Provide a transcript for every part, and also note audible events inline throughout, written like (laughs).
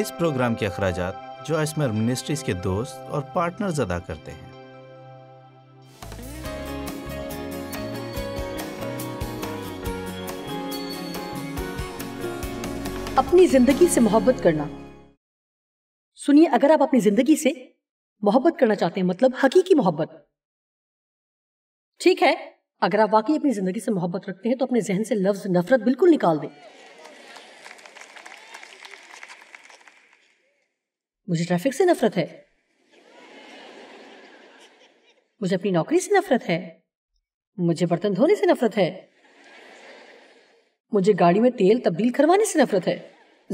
اس programme کے اخراجات جو اسمر منسٹریز کے دوست اور پارٹنرز ادا کرتے ہیں اپنی زندگی سے محبت کرنا سنیے اگر آپ اپنی زندگی سے محبت کرنا چاہتے ہیں مطلب حقیقی محبت ٹھیک ہے اگر آپ واقعی اپنی زندگی سے محبت رکھتے ہیں تو اپنے ذہن سے لفظ نفرت بالکل نکال دیں مجھے ٹریفک سے نفرت ہے مجھے اپنی نوکری سے نفرت ہے مجھے برتن دھونے سے نفرت ہے مجھے گاڑی میں تیل تبدیل کروانے سے نفرت ہے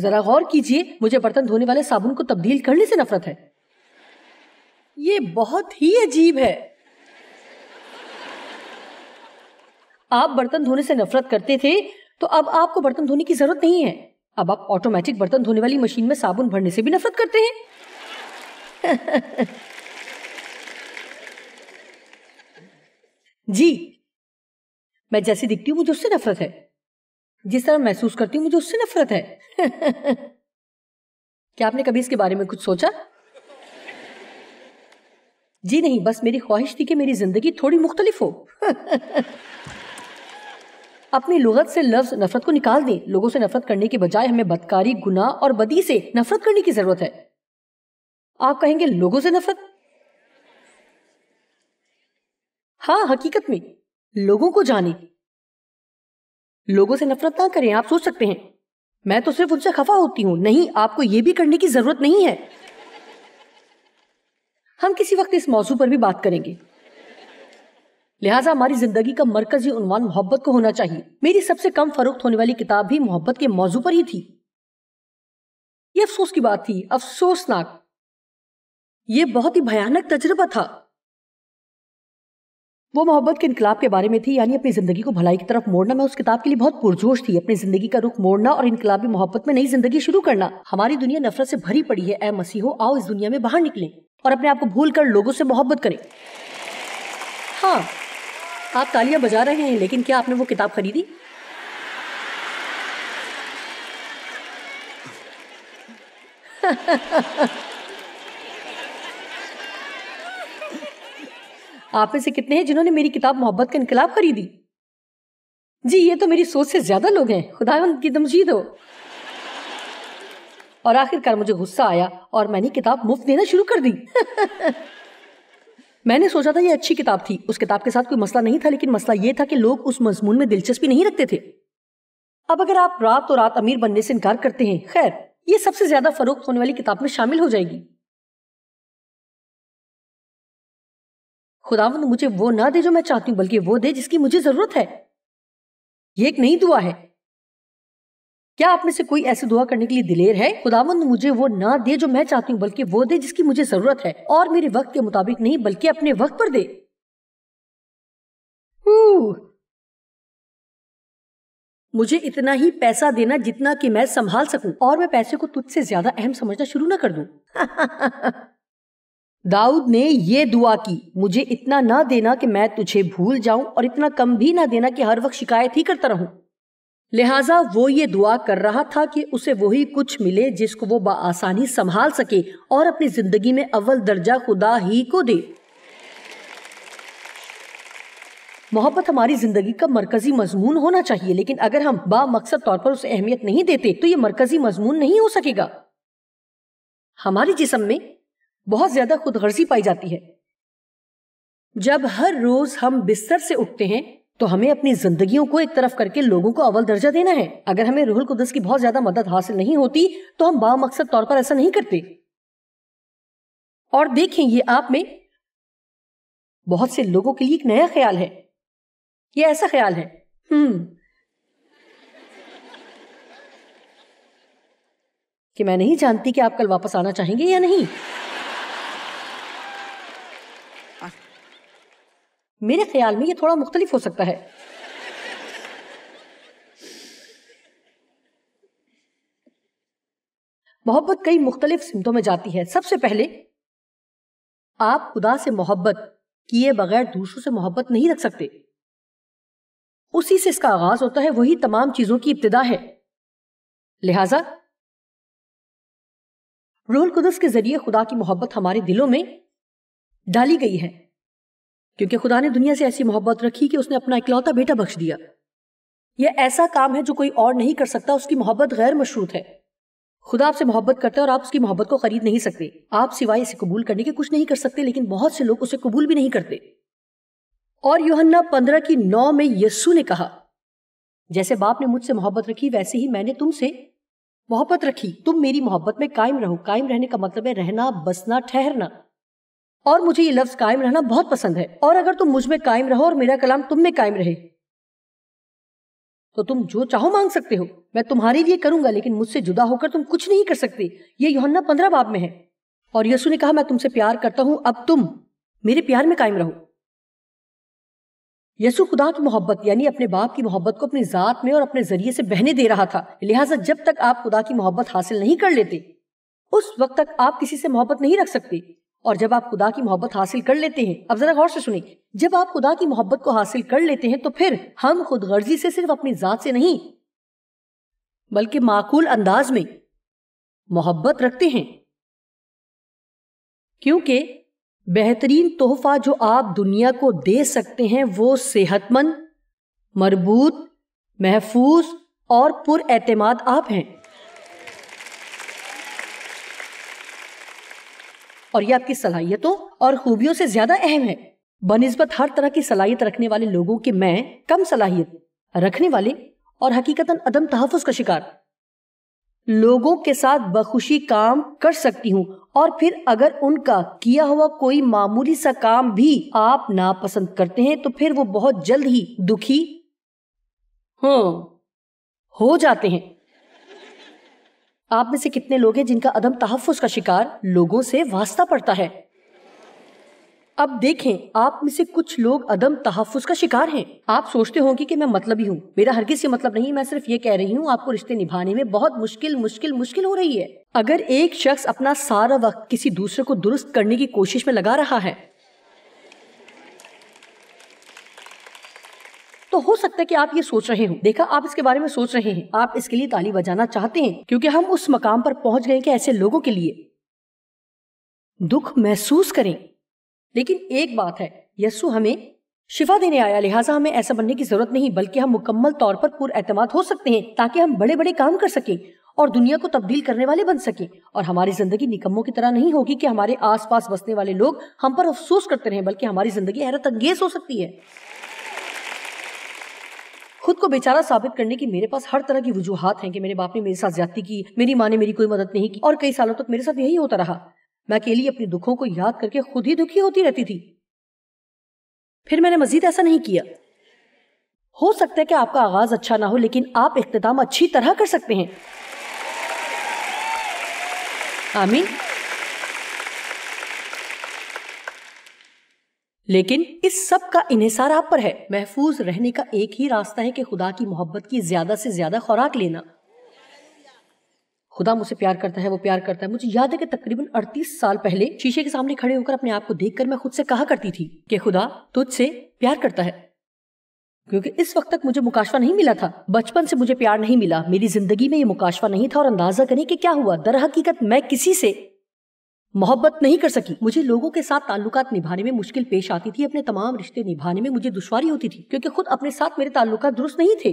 ذرا غور کیجئے مجھے برتن دھونے والے صابن کو تبدیل کرنے سے نفرت ہے یہ بہت ہی عجیب ہے آپ برتن دھونے سے نفرت کرتے تھے تو اب آپ کو برتن دھونے کی ضرورت نہیں ہے اب آپ آٹومیٹک برتن دھونے والی مشین میں صابن بھرنے سے بھی نفرت کرتے ہیں (laughs) جی میں جیسے دکھتی ہوں مجھے اس سے نفرت ہے جس طرح محسوس کرتی ہوں مجھے اس سے نفرت ہے (laughs) کیا آپ نے کبھی اس کے بارے میں کچھ سوچا جی نہیں بس میری خواہش تھی کہ میری زندگی تھوڑی مختلف ہو (laughs) اپنی لغت سے لفظ نفرت کو نکال دیں لوگوں سے نفرت کرنے کے بجائے ہمیں بدکاری گناہ اور بدی سے نفرت کرنے کی ضرورت ہے آپ کہیں گے لوگوں سے نفرت ہاں حقیقت میں لوگوں کو جانیں لوگوں سے نفرت نہ کریں آپ سوچ سکتے ہیں میں تو صرف ان سے خفا ہوتی ہوں نہیں آپ کو یہ بھی کرنے کی ضرورت نہیں ہے ہم کسی وقت اس موضوع پر بھی بات کریں گے لہٰذا ہماری زندگی کا مرکزی عنوان محبت کو ہونا چاہیے میری سب سے کم فروخت ہونے والی کتاب بھی محبت کے موضوع پر ہی تھی یہ افسوس کی بات تھی افسوسناک یہ بہت ہی بھیانک تجربہ تھا وہ محبت کے انقلاب کے بارے میں تھی یعنی اپنی زندگی کو بھلائی کی طرف موڑنا میں اس کتاب کے لیے بہت پرجوش تھی اپنی زندگی کا رخ موڑنا اور انقلابی محبت میں نئی زندگی شروع کرنا ہماری دنیا نفرت سے بھری پڑی ہے اے مسیحو آؤ اس دنیا میں باہر نکلیں اور اپنے آپ کو بھول کر لوگوں سے محبت کریں ہاں آپ تالیاں بجا رہے ہیں لیکن کیا آپ نے وہ کتاب خریدی آپ میں سے کتنے ہیں جنہوں نے میری کتاب محبت کا انقلاب خریدی جی یہ تو میری سوچ سے زیادہ لوگ ہیں خدا ان کی دمجید ہو اور آخر کار مجھے غصہ آیا اور میں نے کتاب مفت دینا شروع کر دی (laughs) میں نے سوچا تھا یہ اچھی کتاب تھی اس کتاب کے ساتھ کوئی مسئلہ نہیں تھا لیکن مسئلہ یہ تھا کہ لوگ اس مضمون میں دلچسپی نہیں رکھتے تھے اب اگر آپ رات اور رات امیر بننے سے انکار کرتے ہیں خیر یہ سب سے زیادہ فروخت ہونے والی کتاب میں شامل ہو جائے گی خداوند مجھے وہ نہ دے جو میں چاہتی ہوں بلکہ وہ دے جس کی مجھے ضرورت ہے یہ ایک نئی دعا ہے کیا آپ میں سے کوئی ایسے دعا کرنے کے لیے دلیر ہے خداوند مجھے وہ نہ دے جو میں چاہتی ہوں بلکہ وہ دے جس کی مجھے ضرورت ہے اور میرے وقت کے مطابق نہیں بلکہ اپنے وقت پر دے مجھے اتنا ہی پیسہ دینا جتنا کہ میں سنبھال سکوں اور میں پیسے کو تجھ سے زیادہ اہم سمجھنا شروع نہ کر دوں (laughs) داؤد نے یہ دعا کی مجھے اتنا نہ دینا کہ میں تجھے بھول جاؤں اور اتنا کم بھی نہ دینا کہ ہر وقت شکایت ہی کرتا رہوں لہٰذا وہ یہ دعا کر رہا تھا کہ اسے وہی کچھ ملے جس کو وہ بآسانی سنبھال سکے اور اپنی زندگی میں اول درجہ خدا ہی کو دے محبت ہماری زندگی کا مرکزی مضمون ہونا چاہیے لیکن اگر ہم با مقصد طور پر اسے اہمیت نہیں دیتے تو یہ مرکزی مضمون نہیں ہو سکے گا ہماری جسم میں بہت زیادہ خود غرضی پائی جاتی ہے جب ہر روز ہم بستر سے اٹھتے ہیں تو ہمیں اپنی زندگیوں کو ایک طرف کر کے لوگوں کو اول درجہ دینا ہے اگر ہمیں روح القدس کی بہت زیادہ مدد حاصل نہیں ہوتی تو ہم با مقصد طور پر ایسا نہیں کرتے اور دیکھیں یہ آپ میں بہت سے لوگوں کے لیے ایک نیا خیال ہے یہ ایسا خیال ہے ہم. کہ میں نہیں جانتی کہ آپ کل واپس آنا چاہیں گے یا نہیں میرے خیال میں یہ تھوڑا مختلف ہو سکتا ہے محبت کئی مختلف سمتوں میں جاتی ہے سب سے پہلے آپ خدا سے محبت کیے بغیر دوسروں سے محبت نہیں رکھ سکتے اسی سے اس کا آغاز ہوتا ہے وہی تمام چیزوں کی ابتدا ہے لہذا روح القدس کے ذریعے خدا کی محبت ہمارے دلوں میں ڈالی گئی ہے کیونکہ خدا نے دنیا سے ایسی محبت رکھی کہ اس نے اپنا اکلوتا بیٹا بخش دیا یہ ایسا کام ہے جو کوئی اور نہیں کر سکتا اس کی محبت غیر مشروط ہے خدا آپ سے محبت کرتا ہے اور آپ اس کی محبت کو خرید نہیں سکتے آپ سوائے اسے قبول کرنے کے کچھ نہیں کر سکتے لیکن بہت سے لوگ اسے قبول بھی نہیں کرتے اور یوہنا پندرہ کی نو میں یسو نے کہا جیسے باپ نے مجھ سے محبت رکھی ویسے ہی میں نے تم سے محبت رکھی تم میری محبت میں قائم رہو قائم رہنے کا مطلب ہے رہنا بسنا ٹھہرنا اور مجھے یہ لفظ قائم رہنا بہت پسند ہے اور اگر تم مجھ میں قائم رہو اور میرا کلام تم میں قائم رہے تو تم جو چاہو مانگ سکتے ہو میں تمہارے لیے کروں گا لیکن مجھ سے جدا ہو کر تم کچھ نہیں کر سکتے یہ یوہنہ پندرہ باب میں ہے اور یسو نے کہا میں تم سے پیار کرتا ہوں اب تم میرے پیار میں قائم رہو یسو خدا کی محبت یعنی اپنے باپ کی محبت کو اپنی ذات میں اور اپنے ذریعے سے بہنے دے رہا تھا لہٰذا جب تک آپ خدا کی محبت حاصل نہیں کر لیتے اس وقت تک آپ کسی سے محبت نہیں رکھ سکتے اور جب آپ خدا کی محبت حاصل کر لیتے ہیں اب ذرا غور سے سنیں جب آپ خدا کی محبت کو حاصل کر لیتے ہیں تو پھر ہم خود غرضی سے صرف اپنی ذات سے نہیں بلکہ معقول انداز میں محبت رکھتے ہیں کیونکہ بہترین تحفہ جو آپ دنیا کو دے سکتے ہیں وہ صحت مند مربوط محفوظ اور پر اعتماد آپ ہیں اور یہ آپ کی صلاحیتوں اور خوبیوں سے زیادہ اہم ہے بنسبت ہر طرح کی صلاحیت رکھنے والے لوگوں کے میں کم صلاحیت رکھنے والے اور حقیقت کا شکار لوگوں کے ساتھ بخوشی کام کر سکتی ہوں اور پھر اگر ان کا کیا ہوا کوئی معمولی سا کام بھی آپ ناپسند کرتے ہیں تو پھر وہ بہت جلد ہی دکھی ہوں ہو جاتے ہیں آپ میں سے کتنے لوگ ہیں جن کا عدم تحفظ کا شکار لوگوں سے واسطہ پڑتا ہے اب دیکھیں آپ میں سے کچھ لوگ عدم تحفظ کا شکار ہیں آپ سوچتے ہوں گے کہ میں مطلب ہی ہوں میرا ہرگز یہ مطلب نہیں میں صرف یہ کہہ رہی ہوں آپ کو رشتے نبھانے میں بہت مشکل مشکل مشکل ہو رہی ہے اگر ایک شخص اپنا سارا وقت کسی دوسرے کو درست کرنے کی کوشش میں لگا رہا ہے تو ہو سکتا ہے کہ آپ یہ سوچ رہے ہوں دیکھا آپ اس کے بارے میں سوچ رہے ہیں آپ اس کے لیے تالی بجانا چاہتے ہیں کیونکہ ہم اس مقام پر پہنچ گئے کہ ایسے لوگوں کے لیے دکھ محسوس کریں لیکن ایک بات ہے یسو ہمیں شفا دینے آیا لہٰذا ہمیں ایسا بننے کی ضرورت نہیں بلکہ ہم مکمل طور پر پور اعتماد ہو سکتے ہیں تاکہ ہم بڑے بڑے کام کر سکیں اور دنیا کو تبدیل کرنے والے بن سکیں اور ہماری زندگی نکموں کی طرح نہیں ہوگی کہ ہمارے آس پاس بسنے والے لوگ ہم پر افسوس کرتے رہیں بلکہ ہماری زندگی حیرت انگیز ہو سکتی ہے خود کو بیچارہ ثابت کرنے کی میرے پاس ہر طرح کی وجوہات ہیں کہ میرے باپ نے میرے ساتھ زیادتی کی میری ماں نے میری کوئی مدد نہیں کی اور کئی سالوں تک میرے ساتھ یہی ہوتا رہا میں اکیلی اپنے دکھوں کو یاد کر کے خود ہی دکھی ہوتی رہتی تھی پھر میں نے مزید ایسا نہیں کیا ہو سکتا ہے کہ آپ کا آغاز اچھا نہ ہو لیکن آپ اختتام اچھی طرح کر سکتے ہیں آمین لیکن اس سب کا انحصار آپ پر ہے محفوظ رہنے کا ایک ہی راستہ ہے کہ خدا کی محبت کی زیادہ زیادہ سے خوراک لینا خدا مجھے پیار پیار کرتا کرتا ہے ہے ہے وہ یاد کہ تقریباً اڑتیس سال پہلے شیشے کے سامنے کھڑے ہو کر اپنے آپ کو دیکھ کر میں خود سے کہا کرتی تھی کہ خدا تجھ سے پیار کرتا ہے کیونکہ اس وقت تک مجھے مکاشفہ نہیں ملا تھا بچپن سے مجھے پیار نہیں ملا میری زندگی میں یہ مکاشفہ نہیں تھا اور اندازہ کریں کہ کیا ہوا در حقیقت میں کسی سے محبت نہیں کر سکی مجھے لوگوں کے ساتھ تعلقات نبھانے میں مشکل پیش آتی تھی اپنے تمام رشتے نبھانے میں مجھے دشواری ہوتی تھی کیونکہ خود اپنے ساتھ میرے تعلقات درست نہیں تھے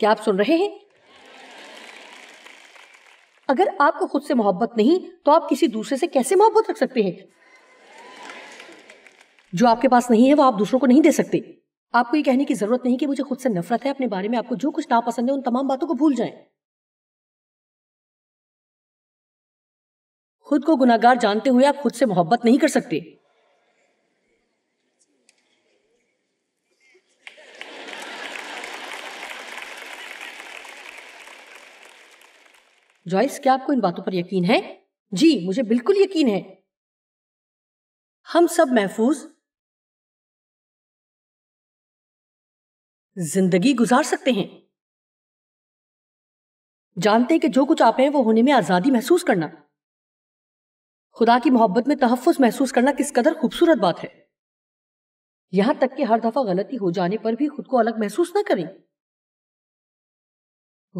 کیا آپ سن رہے ہیں اگر آپ کو خود سے محبت نہیں تو آپ کسی دوسرے سے کیسے محبت رکھ سکتے ہیں جو آپ کے پاس نہیں ہے وہ آپ دوسروں کو نہیں دے سکتے آپ کو یہ کہنے کی ضرورت نہیں کہ مجھے خود سے نفرت ہے اپنے بارے میں آپ کو جو کچھ ناپسند ہے ان تمام باتوں کو بھول جائیں خود کو گناہگار جانتے ہوئے آپ خود سے محبت نہیں کر سکتے جوائس کیا آپ کو ان باتوں پر یقین ہے جی مجھے بالکل یقین ہے ہم سب محفوظ زندگی گزار سکتے ہیں جانتے ہیں کہ جو کچھ آپ ہیں وہ ہونے میں آزادی محسوس کرنا خدا کی محبت میں تحفظ محسوس کرنا کس قدر خوبصورت بات ہے یہاں تک کہ ہر دفعہ غلطی ہو جانے پر بھی خود کو الگ محسوس نہ کریں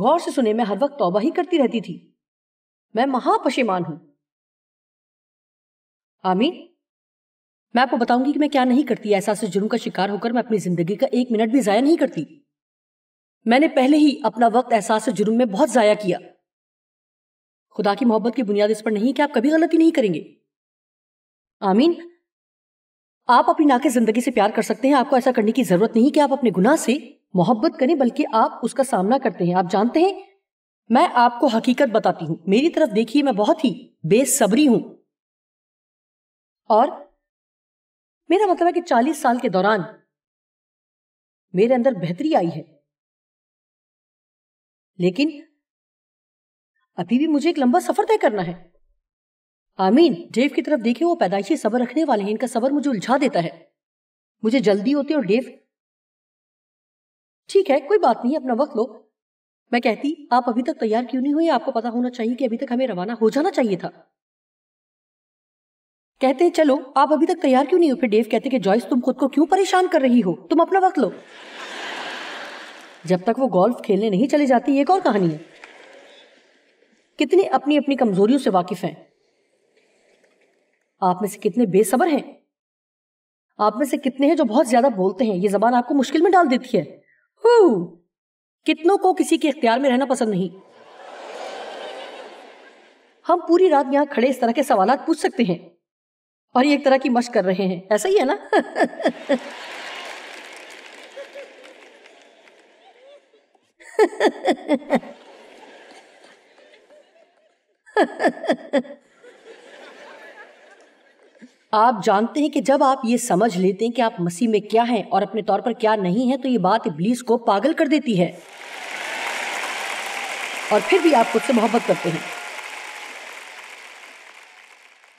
غور سے سنے میں ہر وقت توبہ ہی کرتی رہتی تھی میں مہا پشیمان ہوں آمین میں آپ کو بتاؤں گی کہ میں کیا نہیں کرتی ایسا سے جرم کا شکار ہو کر میں اپنی زندگی کا ایک منٹ بھی ضائع نہیں کرتی میں نے پہلے ہی اپنا وقت احساس جرم میں بہت ضائع کیا خدا کی محبت کی بنیاد اس پر نہیں کہ آپ کبھی غلطی نہیں کریں گے آمین آپ اپنی نہ زندگی سے پیار کر سکتے ہیں آپ کو ایسا کرنے کی ضرورت نہیں کہ آپ اپنے گناہ سے محبت کریں بلکہ آپ اس کا سامنا کرتے ہیں آپ جانتے ہیں میں آپ کو حقیقت بتاتی ہوں میری طرف دیکھیے میں بہت ہی بے صبری ہوں اور میرا مطلب ہے کہ چالیس سال کے دوران میرے اندر بہتری آئی ہے لیکن ابھی بھی مجھے ایک لمبا سفر طے کرنا ہے آمین ڈیو کی طرف دیکھے وہ پیدائشی صبر رکھنے والے ہیں ان کا صبر مجھے الجھا دیتا ہے مجھے جلدی ہوتے اور ڈیو ٹھیک ہے کوئی بات نہیں اپنا وقت لو میں کہتی آپ ابھی تک تیار کیوں نہیں ہوئے آپ کو پتا ہونا چاہیے کہ ابھی تک ہمیں روانہ ہو جانا چاہیے تھا کہتے چلو آپ ابھی تک تیار کیوں نہیں ہو پھر ڈیو کہتے کہ جوائس تم خود کو کیوں پریشان کر رہی ہو تم اپنا وقت لو جب تک وہ گولف کھیلنے نہیں چلے جاتی ایک اور کہانی ہے کتنے اپنی اپنی کمزوریوں سے واقف ہیں آپ میں سے کتنے بے صبر ہیں آپ میں سے کتنے ہیں جو بہت زیادہ بولتے ہیں یہ زبان آپ کو مشکل میں ڈال دیتی ہے کتنوں کو کسی کے اختیار میں رہنا پسند نہیں ہم پوری رات یہاں کھڑے اس طرح کے سوالات پوچھ سکتے ہیں اور یہ ایک طرح کی مشق کر رہے ہیں ایسا ہی ہے نا (laughs) (laughs) آپ جانتے ہیں کہ جب آپ یہ سمجھ لیتے ہیں کہ آپ مسیح میں کیا ہیں اور اپنے طور پر کیا نہیں ہیں تو یہ بات ابلیس کو پاگل کر دیتی ہے اور پھر بھی آپ خود سے محبت کرتے ہیں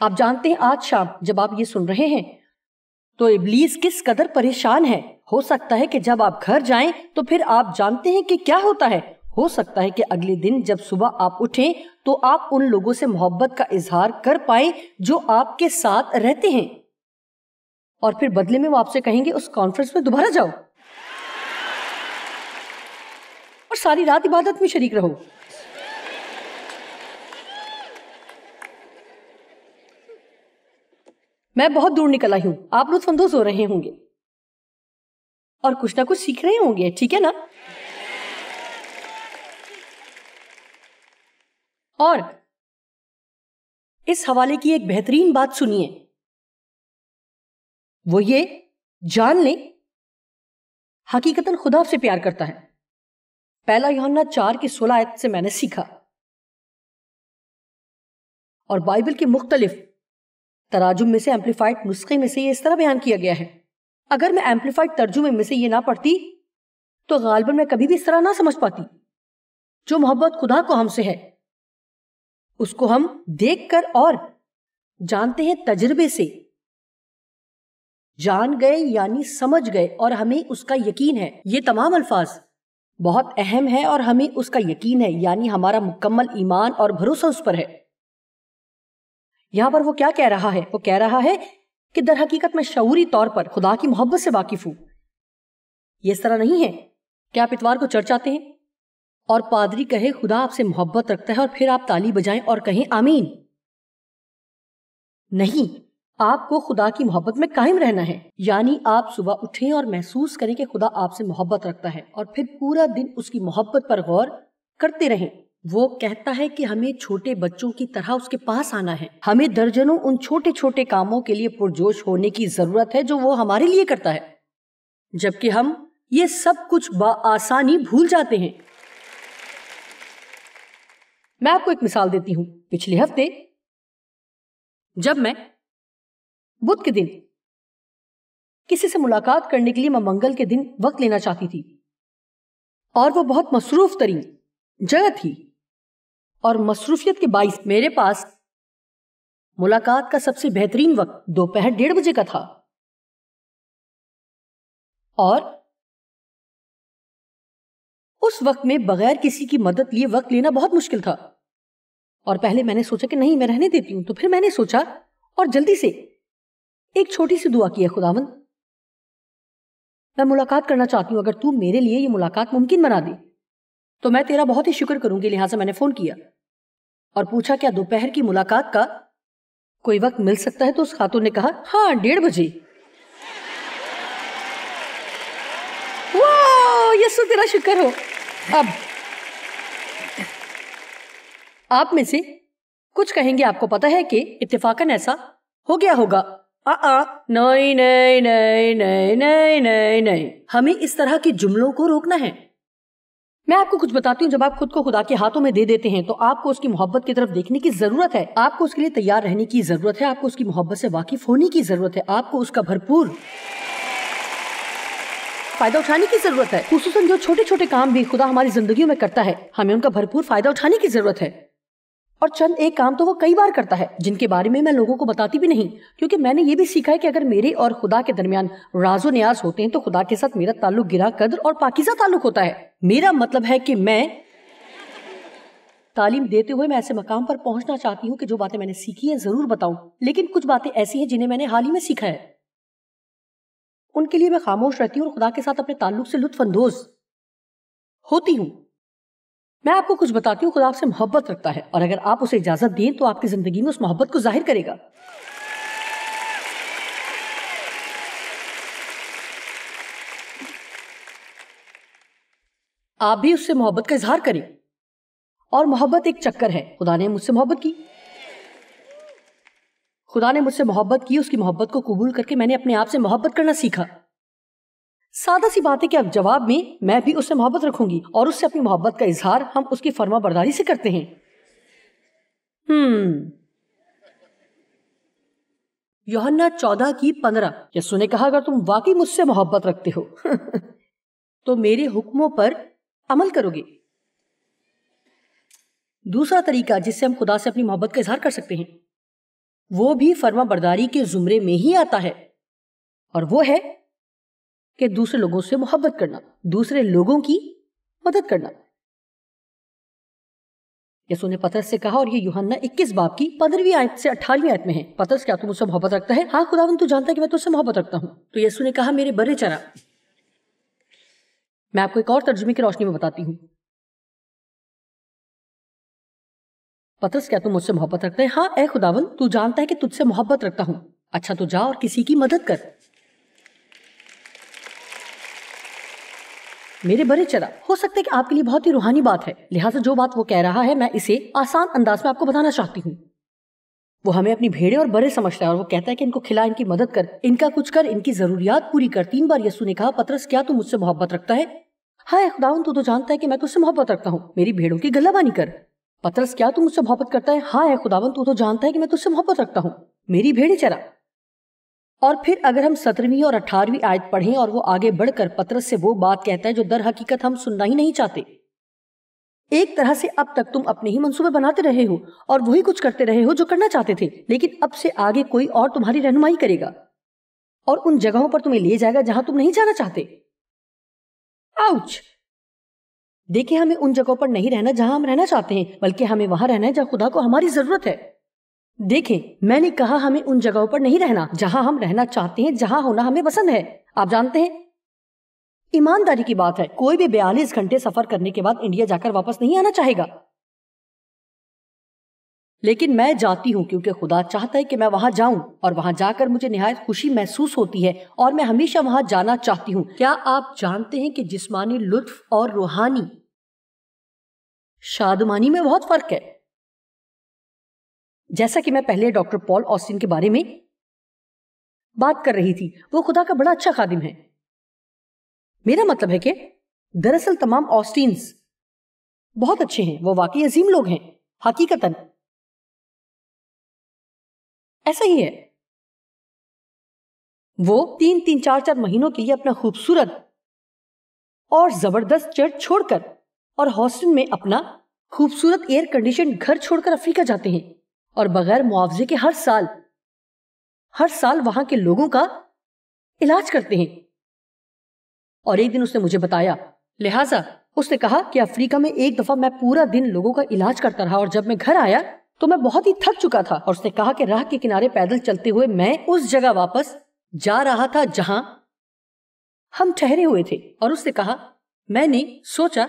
آپ جانتے ہیں آج شام جب آپ یہ سن رہے ہیں تو ابلیس کس قدر پریشان ہے ہو سکتا ہے کہ جب آپ گھر جائیں تو پھر آپ جانتے ہیں کہ کیا ہوتا ہے ہو سکتا ہے کہ اگلے دن جب صبح آپ اٹھیں تو آپ ان لوگوں سے محبت کا اظہار کر پائیں جو آپ کے ساتھ رہتے ہیں اور پھر بدلے میں وہ آپ سے کہیں گے اس کانفرنس میں دوبارہ جاؤ اور ساری رات عبادت میں شریک رہو میں بہت دور نکلا ہوں آپ لطف اندوز ہو رہے ہوں گے اور کچھ نہ کچھ سیکھ رہے ہوں گے ٹھیک ہے نا اور اس حوالے کی ایک بہترین بات سنیے وہ یہ جان لیں حقیقت خدا سے پیار کرتا ہے پہلا یوانا چار کی سولہ آیت سے میں نے سیکھا اور بائبل کے مختلف تراجم میں سے ایمپلیفائڈ نسخے میں سے یہ اس طرح بیان کیا گیا ہے اگر میں ایمپلیفائڈ ترجمے میں سے یہ نہ پڑھتی تو غالباً میں کبھی بھی اس طرح نہ سمجھ پاتی جو محبت خدا کو ہم سے ہے اس کو ہم دیکھ کر اور جانتے ہیں تجربے سے جان گئے یعنی سمجھ گئے اور ہمیں اس کا یقین ہے یہ تمام الفاظ بہت اہم ہے اور ہمیں اس کا یقین ہے یعنی ہمارا مکمل ایمان اور بھروسہ اس پر ہے یہاں پر وہ کیا کہہ رہا ہے وہ کہہ رہا ہے کہ در حقیقت میں شعوری طور پر خدا کی محبت سے واقف ہوں یہ اس طرح نہیں ہے کیا آپ اتوار کو چرچاتے ہیں اور پادری کہے خدا آپ سے محبت رکھتا ہے اور پھر آپ تالی بجائیں اور کہیں آمین نہیں آپ کو خدا کی محبت میں قائم رہنا ہے یعنی آپ صبح اٹھیں اور محسوس کریں کہ خدا آپ سے محبت رکھتا ہے اور پھر پورا دن اس کی محبت پر غور کرتے رہیں وہ کہتا ہے کہ ہمیں چھوٹے بچوں کی طرح اس کے پاس آنا ہے ہمیں درجنوں ان چھوٹے چھوٹے کاموں کے لیے پرجوش ہونے کی ضرورت ہے جو وہ ہمارے لیے کرتا ہے جبکہ ہم یہ سب کچھ بآسانی بھول جاتے ہیں میں آپ کو ایک مثال دیتی ہوں پچھلے ہفتے جب میں بدھ کے دن کسی سے ملاقات کرنے کے لیے میں منگل کے دن وقت لینا چاہتی تھی اور وہ بہت مصروف ترین جگہ تھی اور مصروفیت کے باعث میرے پاس ملاقات کا سب سے بہترین وقت دوپہر ڈیڑھ بجے کا تھا اور اس وقت میں بغیر کسی کی مدد لیے وقت لینا بہت مشکل تھا اور پہلے میں نے سوچا کہ نہیں میں رہنے دیتی ہوں تو پھر میں نے سوچا اور جلدی سے ایک چھوٹی سی دعا کی ملاقات کرنا چاہتی ہوں اگر تو میرے لیے یہ ملاقات ممکن تو میں تیرا بہت ہی شکر کروں گی لہٰذا میں نے فون کیا اور پوچھا کیا دوپہر کی ملاقات کا کوئی وقت مل سکتا ہے تو اس خاتون نے کہا ہاں ڈیڑھ بجے یسو تیرا شکر ہو اب آپ میں سے کچھ کہیں گے آپ کو پتا ہے کہ اتفاقاً ایسا ہو گیا ہوگا ہمیں اس طرح کے جملوں کو روکنا ہے میں آپ کو کچھ بتاتی ہوں جب آپ خود کو خدا کے ہاتھوں میں دے دیتے ہیں تو آپ کو اس کی محبت کی طرف دیکھنے کی ضرورت ہے آپ کو اس کے لیے تیار رہنے کی ضرورت ہے آپ کو اس کی محبت سے واقف ہونے کی ضرورت ہے آپ کو اس کا بھرپور فائدہ اٹھانے کی ضرورت ہے خصوصاً جو چھوٹے چھوٹے کام بھی خدا ہماری زندگیوں میں کرتا ہے ہمیں ان کا بھرپور فائدہ اٹھانے کی ضرورت ہے اور چند ایک کام تو وہ کئی بار کرتا ہے جن کے بارے میں میں لوگوں کو بتاتی بھی نہیں کیونکہ میں نے یہ بھی سیکھا ہے کہ اگر میرے اور خدا کے درمیان راز و نیاز ہوتے ہیں تو خدا کے ساتھ میرا تعلق گرا قدر اور پاکیزہ تعلق ہوتا ہے میرا مطلب ہے کہ میں تعلیم دیتے ہوئے میں ایسے مقام پر پہنچنا چاہتی ہوں کہ جو باتیں میں نے سیکھی ہیں ضرور بتاؤں لیکن کچھ باتیں ایسی ہیں جنہیں میں نے حال ہی میں سیکھا ہے ان کے لیے میں خاموش رہتی ہوں اور خدا کے ساتھ اپنے تعلق سے لطف اندوز ہوتی ہوں میں آپ کو کچھ بتاتی ہوں خدا آپ سے محبت رکھتا ہے اور اگر آپ اسے اجازت دیں تو آپ کی زندگی میں اس محبت کو ظاہر کرے گا آپ بھی اس سے محبت کا اظہار کریں اور محبت ایک چکر ہے خدا نے مجھ سے محبت کی خدا نے مجھ سے محبت کی اس کی محبت کو قبول کر کے میں نے اپنے آپ سے محبت کرنا سیکھا سادہ سی بات ہے کہ اب جواب میں میں بھی اس سے محبت رکھوں گی اور اس سے اپنی محبت کا اظہار ہم اس کی فرما برداری سے کرتے ہیں ہم یوہنا چودہ کی پندرہ یسو نے کہا اگر تم واقعی مجھ سے محبت رکھتے ہو (laughs) تو میرے حکموں پر عمل کرو گے دوسرا طریقہ جس سے ہم خدا سے اپنی محبت کا اظہار کر سکتے ہیں وہ بھی فرما برداری کے زمرے میں ہی آتا ہے اور وہ ہے کہ دوسرے لوگوں سے محبت کرنا دوسرے لوگوں کی مدد کرنا یسو نے پترس سے کہا اور یہ اکیس باپ کی پندروی آیت سے اٹھارہویں آیت میں ہے پترس کیا تو مجھ سے محبت رکھتا ہے ہاں خداون تو جانتا ہے کہ میں محبت رکھتا ہوں تو یسو نے کہا میرے برے چرا میں آپ کو ایک اور ترجمے کی روشنی میں بتاتی ہوں پترس کیا تم مجھ سے محبت رکھتا ہے ہاں اے خداون تو جانتا ہے کہ تجھ سے محبت رکھتا ہوں اچھا تو جا اور کسی کی مدد کر میرے برے چلا ہو سکتا ہے کہ آپ کے لیے بہت ہی روحانی بات ہے لہٰذا جو بات وہ کہہ رہا ہے میں اسے آسان انداز میں آپ کو بتانا چاہتی ہوں وہ ہمیں اپنی بھیڑے اور برے سمجھتا ہے اور وہ کہتا ہے کہ ان کو کھلا ان کی مدد کر ان کا کچھ کر ان کی ضروریات پوری کر تین بار یسو نے کہا پترس کیا تو مجھ سے محبت رکھتا ہے ہائے خداون تو تو جانتا ہے کہ میں تجھ سے محبت رکھتا ہوں میری بھیڑوں کی گلہ بانی کر پترس کیا تو مجھ سے محبت کرتا ہے ہائے خداون تو تو جانتا ہے کہ میں تجھ سے محبت رکھتا ہوں میری بھیڑے چرا اور پھر اگر ہم سترویں اور اٹھارہویں آیت پڑھیں اور وہ آگے بڑھ کر پترس سے وہ بات کہتا ہے جو در حقیقت ہم سننا ہی نہیں چاہتے ایک طرح سے اب تک تم اپنے ہی منصوبے بناتے رہے رہے ہو ہو اور وہی کچھ کرتے جو کرنا چاہتے تھے لیکن اب سے آگے کوئی اور تمہاری رہنمائی کرے گا اور ان جگہوں پر تمہیں لے جائے گا جہاں تم نہیں جانا چاہتے آؤچ دیکھیں ہمیں ان جگہوں پر نہیں رہنا جہاں ہم رہنا چاہتے ہیں بلکہ ہمیں وہاں رہنا ہے جہاں خدا کو ہماری ضرورت ہے دیکھیں میں نے کہا ہمیں ان جگہوں پر نہیں رہنا جہاں ہم رہنا چاہتے ہیں جہاں ہونا ہمیں پسند ہے آپ جانتے ہیں ایمانداری کی بات ہے کوئی بھی بیالیس گھنٹے سفر کرنے کے بعد انڈیا جا کر واپس نہیں آنا چاہے گا لیکن میں جاتی ہوں کیونکہ خدا چاہتا ہے کہ میں وہاں جاؤں اور وہاں جا کر مجھے نہایت خوشی محسوس ہوتی ہے اور میں ہمیشہ وہاں جانا چاہتی ہوں کیا آپ جانتے ہیں کہ جسمانی لطف اور روحانی شادمانی میں بہت فرق ہے جیسا کہ میں پہلے ڈاکٹر پال آسٹین کے بارے میں بات کر رہی تھی وہ خدا کا بڑا اچھا خادم ہے میرا مطلب ہے کہ دراصل تمام آسٹینز بہت اچھے ہیں وہ واقعی عظیم لوگ ہیں حقیقتاً ایسا ہی ہے وہ تین تین چار چار مہینوں کے لیے اپنا خوبصورت اور زبردست چرچ چھوڑ کر اور ہاسٹن میں اپنا خوبصورت ایئر کنڈیشن گھر چھوڑ کر افریقہ جاتے ہیں اور بغیر معاوضے کے ہر سال ہر سال وہاں کے لوگوں کا علاج کرتے ہیں اور ایک دن اس اس نے نے مجھے بتایا لہٰذا کہا کہ افریقہ میں ایک دفعہ میں پورا دن لوگوں کا علاج کرتا رہا اور جب میں گھر آیا تو میں بہت ہی تھک چکا تھا اور اس نے کہا کہ راہ کے کنارے پیدل چلتے ہوئے میں اس جگہ واپس جا رہا تھا جہاں ہم ٹھہرے ہوئے تھے اور اس نے کہا میں نے سوچا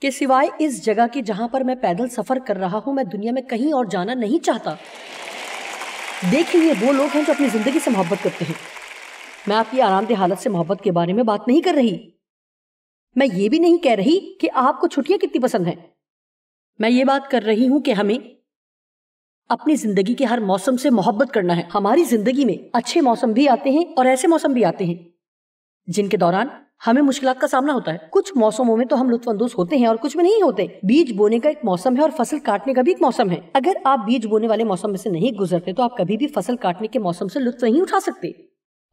کہ سوائے اس جگہ کے جہاں پر میں پیدل سفر کر رہا ہوں میں دنیا میں کہیں اور جانا نہیں چاہتا دیکھیں یہ وہ لوگ ہیں جو اپنی زندگی سے محبت کرتے ہیں میں آپ کی آرام دہ حالت سے محبت کے بارے میں بات نہیں کر رہی میں یہ بھی نہیں کہہ رہی کہ آپ کو چھٹیاں کتنی پسند ہیں میں یہ بات کر رہی ہوں کہ ہمیں اپنی زندگی کے ہر موسم سے محبت کرنا ہے ہماری زندگی میں اچھے موسم بھی آتے ہیں اور ایسے موسم بھی آتے ہیں جن کے دوران ہمیں مشکلات کا سامنا ہوتا ہے کچھ موسموں میں تو ہم لطف اندوز ہوتے ہیں اور کچھ میں نہیں ہوتے بیج بونے کا ایک موسم ہے اور فصل کاٹنے کا بھی ایک موسم ہے اگر آپ بیج بونے والے موسم میں سے نہیں گزرتے تو آپ کبھی بھی فصل کاٹنے کے موسم سے لطف نہیں اٹھا سکتے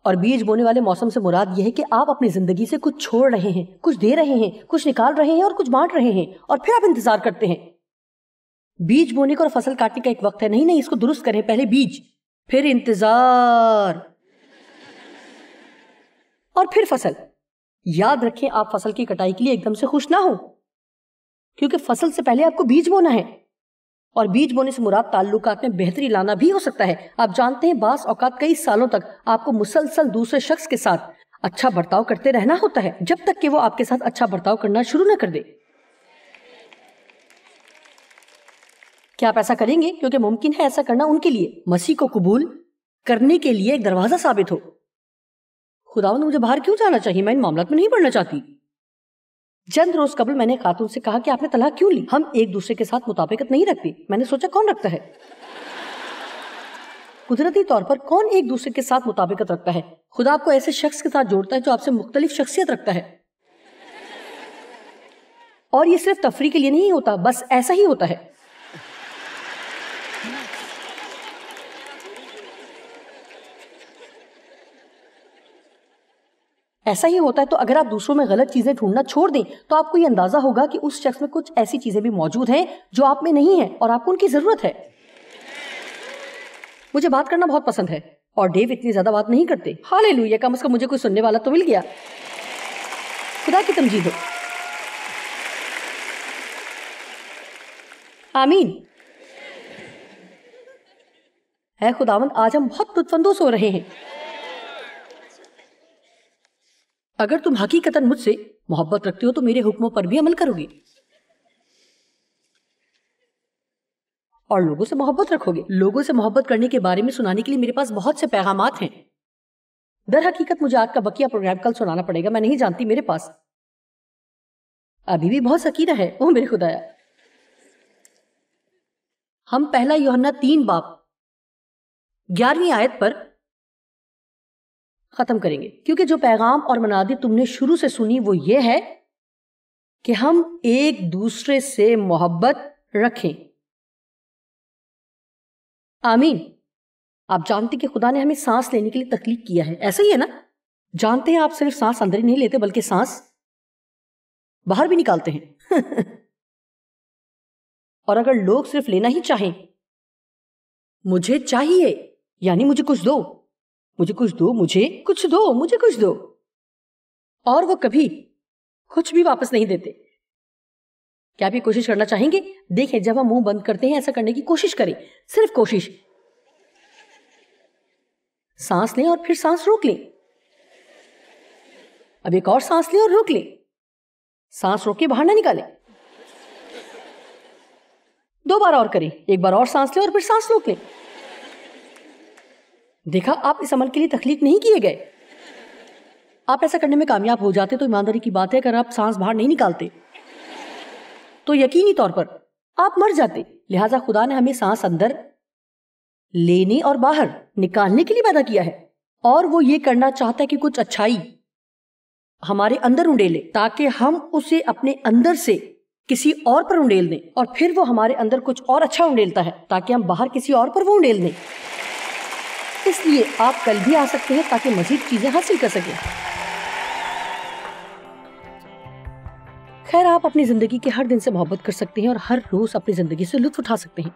اور بیج بونے والے موسم سے مراد یہ ہے کہ آپ اپنی زندگی سے کچھ چھوڑ رہے ہیں کچھ دے رہے ہیں کچھ نکال رہے ہیں اور کچھ بانٹ رہے ہیں اور پھر آپ انتظار کرتے ہیں بیج بونے کا اور فصل کاٹنے کا ایک وقت ہے نہیں نہیں اس کو درست کریں پہلے بیج پھر انتظار اور پھر فصل یاد رکھیں آپ فصل کی کٹائی کے لیے ایک دم سے خوش نہ کیونکہ فصل سے پہلے آپ کو بیج بونا ہے اور بیج بونے سے مراد تعلقات میں بہتری لانا بھی ہو سکتا ہے آپ جانتے ہیں بعض اوقات کئی سالوں تک آپ کو مسلسل دوسرے شخص کے ساتھ اچھا برتاؤ کرتے رہنا ہوتا ہے جب تک کہ وہ آپ کے ساتھ اچھا برتاؤ کرنا شروع نہ کر دے کیا آپ ایسا کریں گے کیونکہ ممکن ہے ایسا کرنا ان کے لیے مسیح کو قبول کرنے کے لیے ایک دروازہ ثابت ہو خدا نے مجھے باہر کیوں جانا چاہیے میں ان معاملات میں نہیں پڑھنا چاہتی چند روز قبل میں نے خاتون سے کہا کہ آپ نے طلاق کیوں لی ہم ایک دوسرے کے ساتھ مطابقت نہیں رکھتی میں نے سوچا کون رکھتا ہے قدرتی طور پر کون ایک دوسرے کے ساتھ مطابقت رکھتا ہے خدا آپ کو ایسے شخص کے ساتھ جوڑتا ہے جو آپ سے مختلف شخصیت رکھتا ہے اور یہ صرف تفریح کے لیے نہیں ہوتا بس ایسا ہی ہوتا ہے ایسا ہی ہوتا ہے تو اگر آپ دوسروں میں غلط چیزیں ڈھونڈنا چھوڑ دیں تو آپ کو یہ اندازہ ہوگا کہ اس شخص میں کچھ ایسی چیزیں بھی موجود ہیں جو آپ میں نہیں ہیں اور آپ کو ان کی ضرورت ہے مجھے بات کرنا بہت پسند ہے اور ڈیو اتنی زیادہ بات نہیں کرتے ہالے لویا کم از کم مجھے کوئی سننے والا تو مل گیا خدا کی تمجید ہو آمین اے خداوند آج ہم بہت لطف اندوز ہو رہے ہیں اگر تم حقیقت مجھ سے محبت رکھتے ہو تو میرے حکموں پر بھی عمل کرو گے اور لوگوں سے محبت رکھو گے لوگوں سے محبت کرنے کے بارے میں سنانے کے لیے میرے پاس بہت سے پیغامات ہیں در حقیقت مجھے آج کا بقیہ پروگرام کل سنانا پڑے گا میں نہیں جانتی میرے پاس ابھی بھی بہت سکینہ ہے وہ میرے خدایا ہم پہلا یوہنہ تین باپ گیارہویں آیت پر ختم کریں گے کیونکہ جو پیغام اور منادی تم نے شروع سے سنی وہ یہ ہے کہ ہم ایک دوسرے سے محبت رکھیں آمین آپ جانتے کہ خدا نے ہمیں سانس لینے کے لیے تخلیق کیا ہے ایسا ہی ہے نا جانتے ہیں آپ صرف سانس اندر ہی نہیں لیتے بلکہ سانس باہر بھی نکالتے ہیں (laughs) اور اگر لوگ صرف لینا ہی چاہیں مجھے چاہیے یعنی مجھے کچھ دو مجھے کچھ دو مجھے کچھ دو مجھے کچھ دو اور وہ کبھی کچھ بھی واپس نہیں دیتے کیا کوشش کرنا چاہیں گے دیکھیں جب ہم منہ بند کرتے ہیں ایسا کرنے کی کوشش کریں صرف کوشش سانس لیں اور پھر سانس روک لیں اب ایک اور سانس لیں اور روک لیں سانس روک کے باہر نہ نکالیں دو بار اور کریں ایک بار اور سانس لیں اور پھر سانس روک لیں دیکھا آپ اس عمل کے لیے تخلیق نہیں کیے گئے آپ ایسا کرنے میں کامیاب ہو جاتے تو ایمانداری کی بات ہے اگر آپ سانس باہر نہیں نکالتے تو یقینی طور پر آپ مر جاتے لہٰذا خدا نے ہمیں سانس اندر لینے اور باہر نکالنے کے لیے پیدا کیا ہے اور وہ یہ کرنا چاہتا ہے کہ کچھ اچھائی ہمارے اندر انڈیلے لے تاکہ ہم اسے اپنے اندر سے کسی اور پر انڈیل دیں اور پھر وہ ہمارے اندر کچھ اور اچھا انڈیلتا ہے تاکہ ہم باہر کسی اور پر وہ دیں اس لیے آپ کل بھی آ سکتے ہیں تاکہ مزید چیزیں حاصل کر سکیں خیر آپ اپنی زندگی کے ہر دن سے محبت کر سکتے ہیں اور ہر روز اپنی زندگی سے لطف اٹھا سکتے ہیں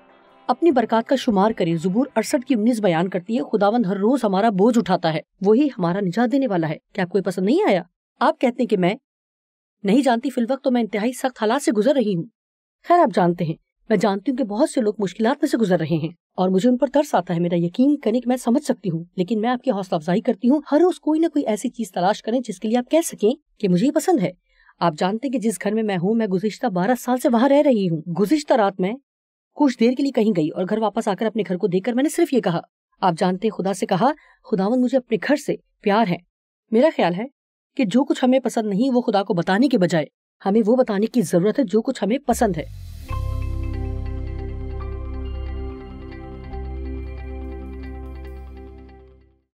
اپنی برکات کا شمار کریں زبور اڑسٹھ کی انیس بیان کرتی ہے خداون ہر روز ہمارا بوجھ اٹھاتا ہے وہی ہمارا نجات دینے والا ہے کیا آپ کو پسند نہیں آیا آپ کہتے ہیں کہ میں نہیں جانتی فی الوقت تو میں انتہائی سخت حالات سے گزر رہی ہوں خیر آپ جانتے ہیں میں جانتی ہوں کہ بہت سے لوگ مشکلات میں سے گزر رہے ہیں اور مجھے ان پر ترس آتا ہے میرا یقین کرنے کہ میں سمجھ سکتی ہوں لیکن میں آپ کی حوصلہ افزائی کرتی ہوں ہر روز کوئی نہ کوئی ایسی چیز تلاش کریں جس کے لیے آپ کہہ سکیں کہ مجھے یہ پسند ہے آپ جانتے کہ جس گھر میں میں ہوں میں گزشتہ بارہ سال سے وہاں رہ رہی ہوں گزشتہ رات میں کچھ دیر کے لیے کہیں گئی اور گھر واپس آ کر اپنے گھر کو دیکھ کر میں نے صرف یہ کہا آپ جانتے خدا سے کہا خداون مجھے اپنے گھر سے پیار ہے میرا خیال ہے کہ جو کچھ ہمیں پسند نہیں وہ خدا کو بتانے کے بجائے ہمیں وہ بتانے کی ضرورت ہے جو کچھ ہمیں پسند ہے